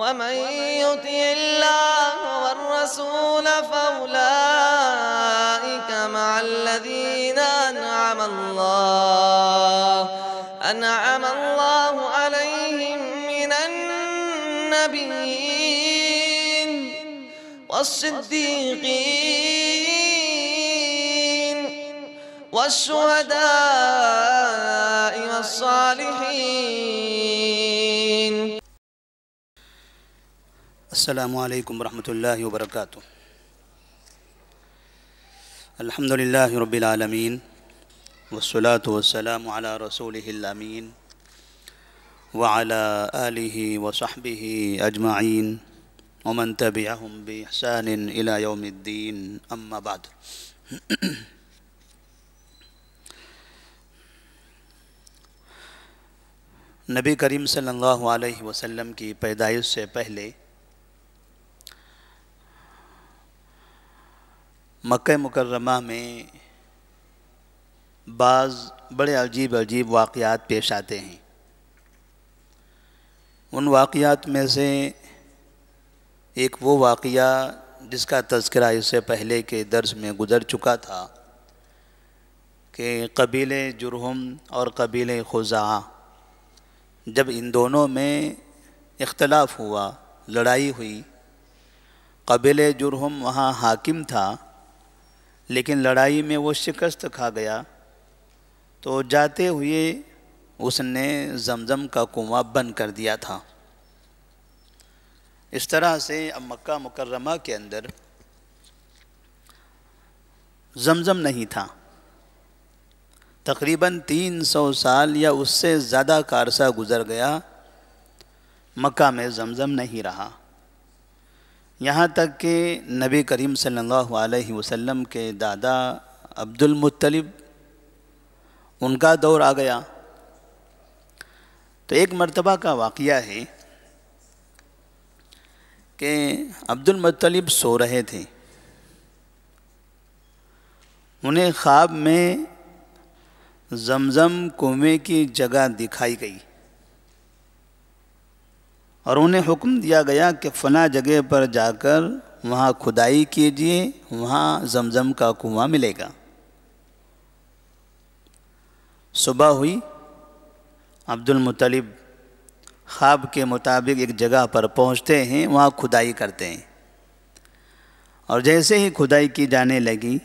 ومن يطع الله والرسول فأولئك مع الذين أنعم الله أنعم الله عليهم من النبيين والصديقين والشهداء والصالحين السلام عليكم ورحمة الله وبركاته الحمد لله رب العالمين والصلاة والسلام على رسوله الأمين وعلى آله وصحبه أجمعين ومن تبعهم بإحسان إلى يوم الدين أما بعد کریم صلی اللہ علیہ وسلم کی پیدائش سے پہلے मक् मुकरमा में बाज़ बड़े अजीब अजीब वाक़ात पेश आते हैं उन वाक़ात में से एक वो वाक़ जिसका तस्करा इससे पहले के दर्ज में गुज़र चुका था कि कबीले जुरहम और कबीले खुजा जब इन दोनों में इख्तलाफ हुआ लड़ाई हुई कबीले जुरहम वहाँ हाकिम था लेकिन लड़ाई में वो शिकस्त खा गया तो जाते हुए उसने जमजम का कुआं बंद कर दिया था इस तरह से अब मक्का मुकर्रमा के अंदर जमजम नहीं था तकरीबन तीन सौ साल या उससे ज़्यादा कारसा गुज़र गया मक्का में जमजम नहीं रहा यहाँ तक कि नबी करीम सल्लल्लाहु अलैहि वसल्लम के दादा अब्दुल मुत्तलिब उनका दौर आ गया तो एक मर्तबा का वाक़ है कि अब्दुल मुत्तलिब सो रहे थे उन्हें ख्वाब में जमज़म कुएँ की जगह दिखाई गई और उन्हें हुक्म दिया गया कि फ़ला जगह पर जाकर वहाँ खुदाई कीजिए वहाँ जमजम का कुआं मिलेगा सुबह हुई अब्दुल मुतलिब ख्वाब के मुताबिक एक जगह पर पहुँचते हैं वहाँ खुदाई करते हैं और जैसे ही खुदाई की जाने लगी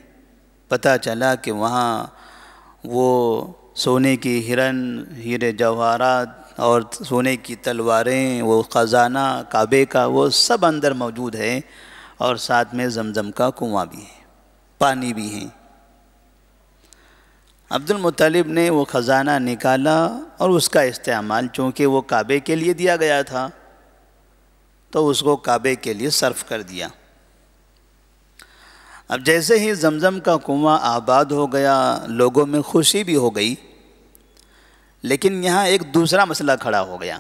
पता चला कि वहाँ वो सोने की हिरन हीरे जवाहरात और सोने की तलवारें वो ख़जाना काबे का वो सब अंदर मौजूद है और साथ में जमजम का कुआं भी है पानी भी है अब्दुल मुत्तलिब ने वो ख़ज़ाना निकाला और उसका इस्तेमाल चूँकि वो काबे के लिए दिया गया था तो उसको काबे के लिए सर्फ कर दिया अब जैसे ही जमजम का कुआं आबाद हो गया लोगों में खुशी भी हो गई लेकिन यहाँ एक दूसरा मसला खड़ा हो गया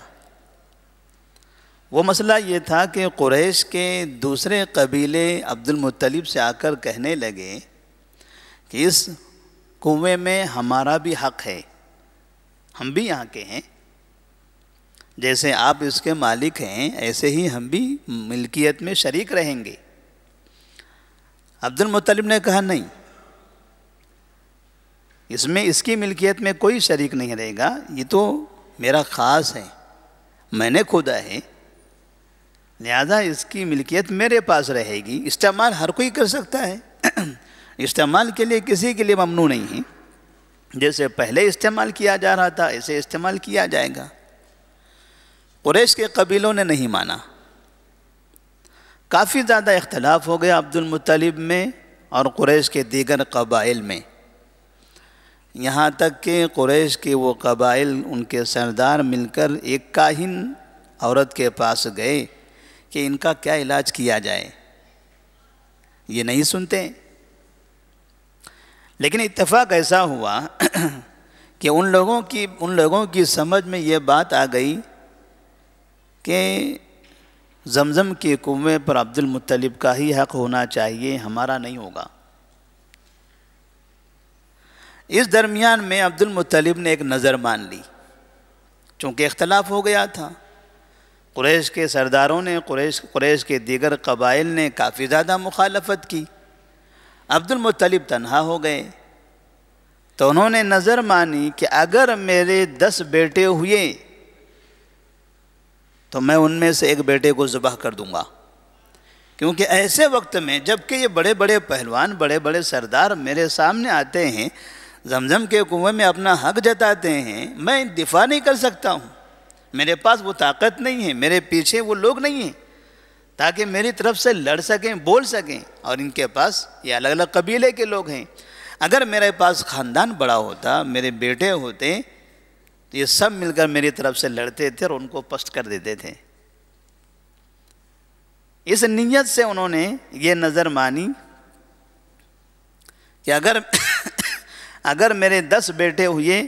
वो मसला ये था कि कुरैश के दूसरे कबीले अब्दुलमतलब से आकर कहने लगे कि इस कुएँ में हमारा भी हक है हम भी यहाँ के हैं जैसे आप इसके मालिक हैं ऐसे ही हम भी मिल्कियत में शरीक रहेंगे अब्दुल मुतलिब ने कहा नहीं इसमें इसकी मिल्कियत में कोई शरीक नहीं रहेगा ये तो मेरा ख़ास है मैंने खोदा है लिहाजा इसकी मिल्कियत मेरे पास रहेगी इस्तेमाल हर कोई कर सकता है इस्तेमाल के लिए किसी के लिए ममनू नहीं है जैसे पहले इस्तेमाल किया जा रहा था ऐसे इस्तेमाल किया जाएगा कुरैश के कबीलों ने नहीं माना काफ़ी ज़्यादा इख्तलाफ हो गया अब्दुलमतलब में और कुरैश के दीगर कबाइल में यहाँ तक कि कुरैश के वो कबाइल उनके सरदार मिलकर एक काहिन औरत के पास गए कि इनका क्या इलाज किया जाए ये नहीं सुनते लेकिन इत्तेफाक ऐसा हुआ कि उन लोगों की उन लोगों की समझ में ये बात आ गई कि जमज़म के कुएँ पर अब्दुल मुत्तलिब का ही हक़ होना चाहिए हमारा नहीं होगा इस दरमियान में अब्दुल मुतलिब ने एक नज़र मान ली चूँकि इख्तलाफ हो गया था कुरैश के सरदारों ने कुरेश कुरैश के दीगर कबाइल ने काफ़ी ज़्यादा मुखालफत की अब्दुल मुतलिब तन्हा हो गए तो उन्होंने नज़र मानी कि अगर मेरे दस बेटे हुए तो मैं उनमें से एक बेटे को ज़बह कर दूंगा क्योंकि ऐसे वक्त में जबकि ये बड़े बड़े पहलवान बड़े बड़े सरदार मेरे सामने आते हैं जमजम के कुएँ में अपना हक जताते हैं मैं दिफा नहीं कर सकता हूँ मेरे पास वो ताकत नहीं है मेरे पीछे वो लोग नहीं हैं ताकि मेरी तरफ से लड़ सकें बोल सकें और इनके पास ये अलग अलग कबीले के लोग हैं अगर मेरे पास ख़ानदान बड़ा होता मेरे बेटे होते तो ये सब मिलकर मेरी तरफ से लड़ते थे और उनको पस्त कर देते थे इस नीयत से उन्होंने ये नज़र मानी कि अगर अगर मेरे दस बेटे हुए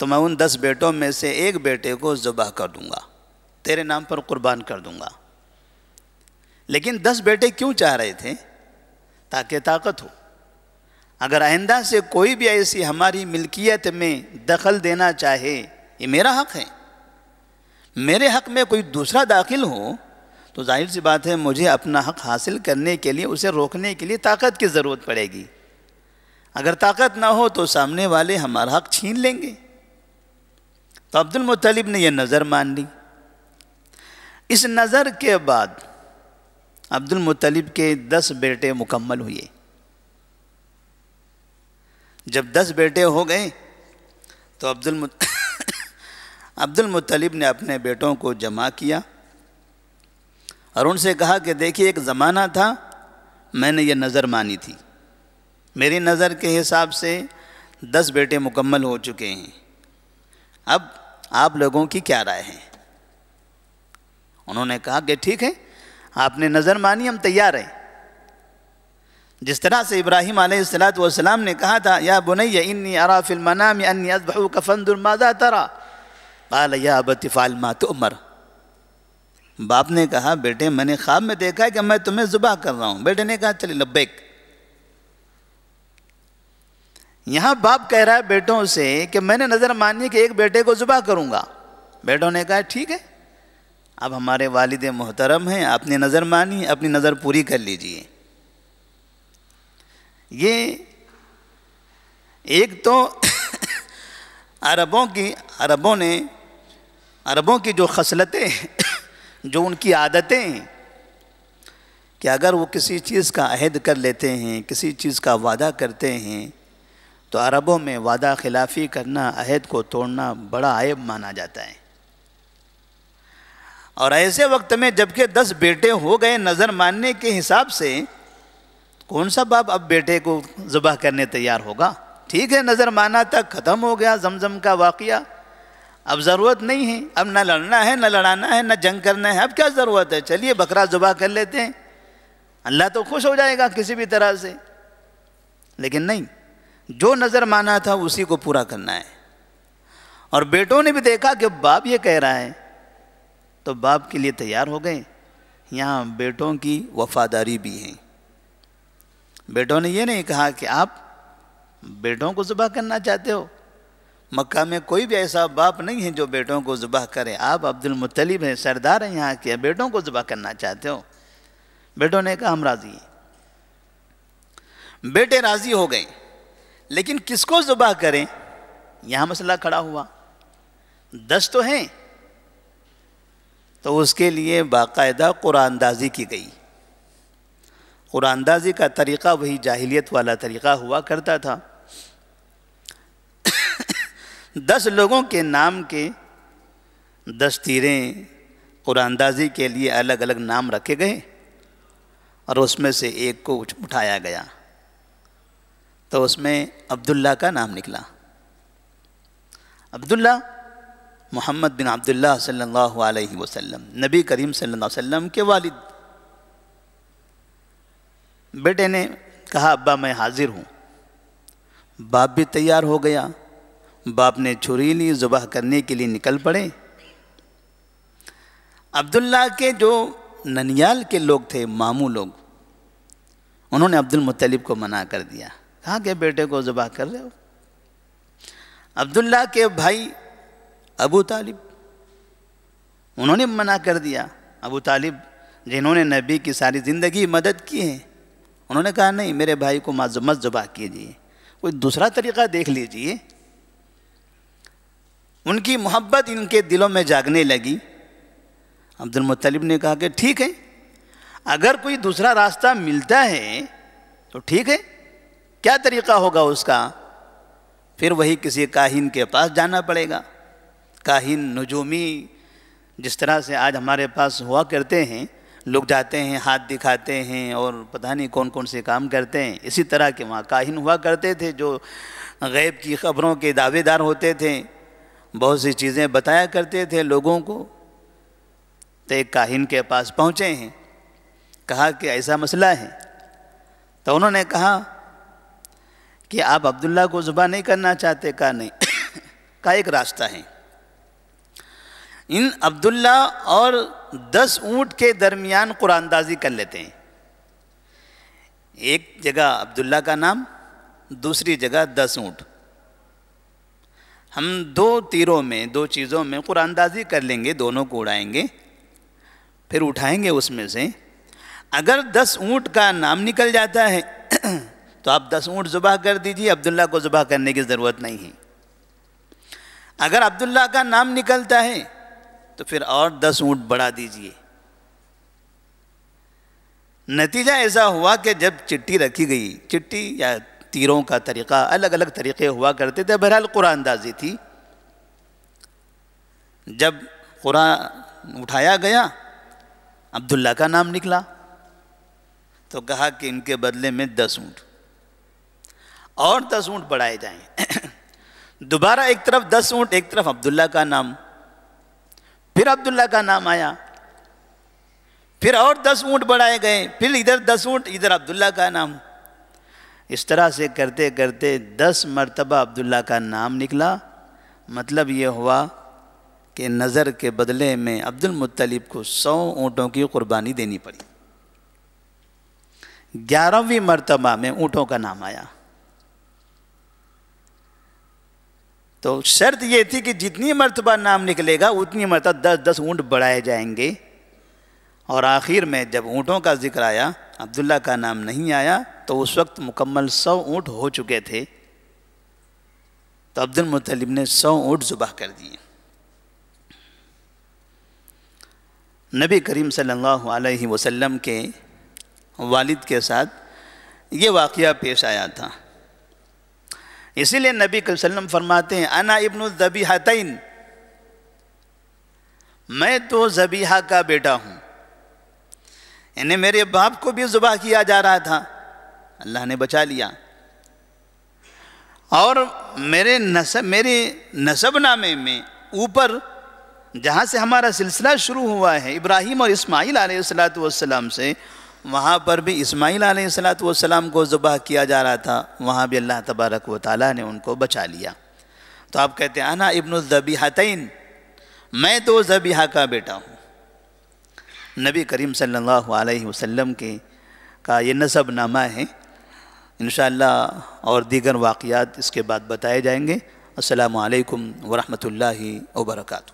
तो मैं उन दस बेटों में से एक बेटे को ज़बह कर दूँगा तेरे नाम पर कुर्बान कर दूँगा लेकिन दस बेटे क्यों चाह रहे थे ताकि ताकत हो अगर आइंदा से कोई भी ऐसी हमारी मिल्कियत में दखल देना चाहे ये मेरा हक है मेरे हक में कोई दूसरा दाखिल हो तो जाहिर सी बात है मुझे अपना हक हासिल करने के लिए उसे रोकने के लिए ताकत की ज़रूरत पड़ेगी अगर ताकत ना हो तो सामने वाले हमारा हक छीन लेंगे तो अब्दुल मुतलिब ने यह नज़र मान ली इस नज़र के बाद अब्दुल मुतलिब के दस बेटे मुकम्मल हुए जब दस बेटे हो गए तो अब्दुल अब्दुल मुतलिब ने अपने बेटों को जमा किया और उनसे कहा कि देखिए एक ज़माना था मैंने यह नज़र मानी थी मेरी नज़र के हिसाब से दस बेटे मुकम्मल हो चुके हैं अब आप लोगों की क्या राय है उन्होंने कहा कि ठीक है आपने नज़र मानी हम तैयार हैं जिस तरह से इब्राहिम आसलाम ने कहा था या बुनैया इन्नी अराफिल मनाम अन्नी अजबहू कफंदुर मादा तरा पाल या अबतिफ़ाल तो उमर बाप ने कहा बेटे मैंने ख्वाब में देखा है कि मैं तुम्हें जुबा कर रहा हूँ बेटे ने कहा चले लब्बैक यहाँ बाप कह रहा है बेटों से कि मैंने नज़र मानी कि एक बेटे को जुबा करूँगा बेटों ने कहा ठीक है अब हमारे वालिद मोहतरम हैं आपने नज़र मानी अपनी नज़र पूरी कर लीजिए ये एक तो अरबों की अरबों ने अरबों की जो खसलतें जो उनकी आदतें हैं कि अगर वो किसी चीज़ का अहद कर लेते हैं किसी चीज़ का वादा करते हैं तो अरबों में वादा खिलाफी करना अहद को तोड़ना बड़ा आयब माना जाता है और ऐसे वक्त में जबकि दस बेटे हो गए नज़र मानने के हिसाब से कौन सा बाप अब बेटे को ज़बह करने तैयार होगा ठीक है नज़र माना तक ख़त्म हो गया जमजम का वाक़ अब ज़रूरत नहीं है अब ना लड़ना है ना लड़ाना है ना जंग करना है अब क्या ज़रूरत है चलिए बकरा ज़ुबह कर लेते हैं अल्लाह तो खुश हो जाएगा किसी भी तरह से लेकिन नहीं जो नज़र माना था उसी को पूरा करना है और बेटों ने भी देखा कि बाप ये कह रहा है तो बाप के लिए तैयार हो गए यहाँ बेटों की वफादारी भी है बेटों ने ये नहीं कहा कि आप बेटों को ज़ुबह करना चाहते हो मक्का में कोई भी ऐसा बाप नहीं है जो बेटों को ज़ुबह करे आप अब्दुल मुतलिब हैं सरदार हैं यहाँ के बेटों को ज़ुबह करना चाहते हो बेटों ने कहा हम राज़ी हैं बेटे राज़ी हो गए लेकिन किसको जुबा करें यह मसला खड़ा हुआ दस तो हैं तो उसके लिए बाकायदा कुरानदाजी की गई कुरानदाजी का तरीक़ा वही जाहिलियत वाला तरीक़ा हुआ करता था दस लोगों के नाम के दस तीरें कुरानदाजी के लिए अलग अलग नाम रखे गए और उसमें से एक को उठाया गया तो उसमें अब्दुल्ला का नाम निकला अब्दुल्ला मोहम्मद बिन अब्दुल्ला सल्लल्लाहु अलैहि वसल्लम नबी करीम सल्लल्लाहु अलैहि वसल्लम के वालिद बेटे ने कहा अब्बा मैं हाजिर हूँ बाप भी तैयार हो गया बाप ने छुरी ली जुबह करने के लिए निकल पड़े अब्दुल्ला के जो ननियाल के लोग थे मामू लोग उन्होंने अब्दुल मुत्तलिब को मना कर दिया कहाँ के बेटे को ज़बा कर रहे हो अब्दुल्ला के भाई अबू तालिब उन्होंने मना कर दिया अबू तालिब जिन्होंने नबी की सारी ज़िंदगी मदद की है उन्होंने कहा नहीं मेरे भाई को मत जबा कीजिए कोई दूसरा तरीक़ा देख लीजिए उनकी मोहब्बत इनके दिलों में जागने लगी अब्दुल मुत्तलिब ने कहा कि ठीक है अगर कोई दूसरा रास्ता मिलता है तो ठीक है क्या तरीका होगा उसका फिर वही किसी काहिन के पास जाना पड़ेगा काहिन नजूमी जिस तरह से आज हमारे पास हुआ करते हैं लोग जाते हैं हाथ दिखाते हैं और पता नहीं कौन कौन से काम करते हैं इसी तरह के वहाँ काहिन हुआ करते थे जो गैब की खबरों के दावेदार होते थे बहुत सी चीज़ें बताया करते थे लोगों को तो एक काहिन के पास पहुँचे हैं कहा कि ऐसा मसला है तो उन्होंने कहा कि आप अब्दुल्ला को ज़ुबा नहीं करना चाहते का नहीं का एक रास्ता है इन अब्दुल्ला और दस ऊँट के दरमियान कुरानदाजी कर लेते हैं एक जगह अब्दुल्ला का नाम दूसरी जगह दस ऊँट हम दो तीरों में दो चीज़ों में कुरानदाजी कर लेंगे दोनों को उड़ाएंगे फिर उठाएंगे उसमें से अगर दस ऊँट का नाम निकल जाता है तो आप दस ऊँट जुबा कर दीजिए अब्दुल्ला को जुबा करने की ज़रूरत नहीं है अगर अब्दुल्ला का नाम निकलता है तो फिर और दस ऊँट बढ़ा दीजिए नतीजा ऐसा हुआ कि जब चिट्ठी रखी गई चिट्ठी या तीरों का तरीक़ा अलग अलग तरीक़े हुआ करते थे बहरहाल कुरान अंदाजी थी जब कुरान उठाया गया अब्दुल्ला का नाम निकला तो कहा कि इनके बदले में दस ऊँट और दस ऊंट बढ़ाए जाएं दोबारा एक तरफ दस ऊंट एक तरफ अब्दुल्ला का नाम फिर अब्दुल्ला का नाम आया फिर और दस ऊंट बढ़ाए गए फिर इधर दस ऊंट इधर अब्दुल्ला का नाम इस तरह से करते करते दस मरतबा अब्दुल्ला का नाम निकला मतलब ये हुआ कि नज़र के बदले में अब्दुल मुत्तलिब को सौ ऊँटों की कुर्बानी देनी पड़ी ग्यारहवीं मरतबा में ऊँटों का नाम आया तो शर्त ये थी कि जितनी मरतबा नाम निकलेगा उतनी मरतबा दस दस ऊँट बढ़ाए जाएंगे और आखिर में जब ऊँटों का जिक्र आया अब्दुल्ला का नाम नहीं आया तो उस वक्त मुकम्मल सौ ऊँट हो चुके थे तो अब्दुल मुतलिब ने सौ ऊँट जुबह कर दिए नबी करीम सल्लल्लाहु अलैहि वसल्लम के वालिद के साथ ये वाक़ पेश आया था इसीलिए नबी वसल्लम फरमाते हैं अना इब्न जबीहातन मैं तो जबीहा का बेटा हूं यानी मेरे बाप को भी जुबा किया जा रहा था अल्लाह ने बचा लिया और मेरे नसब मेरे नसबनामे में ऊपर जहां से हमारा सिलसिला शुरू हुआ है इब्राहिम और इस्माईल आसलात वसलाम से वहाँ पर भी इस्माईल आसलाम को ज़बह किया जा रहा था वहाँ भी अल्लाह तबारक व ताली ने उनको बचा लिया तो आप कहते हैं आना ज़बी हतैन मैं तो ज़बीहा का बेटा हूँ नबी करीम सल्लल्लाहु अलैहि वसल्लम के का ये नसब नामा है इन और दीगर वाक़ात इसके बाद बताए जाएंगे असलकम वरहमल वर्का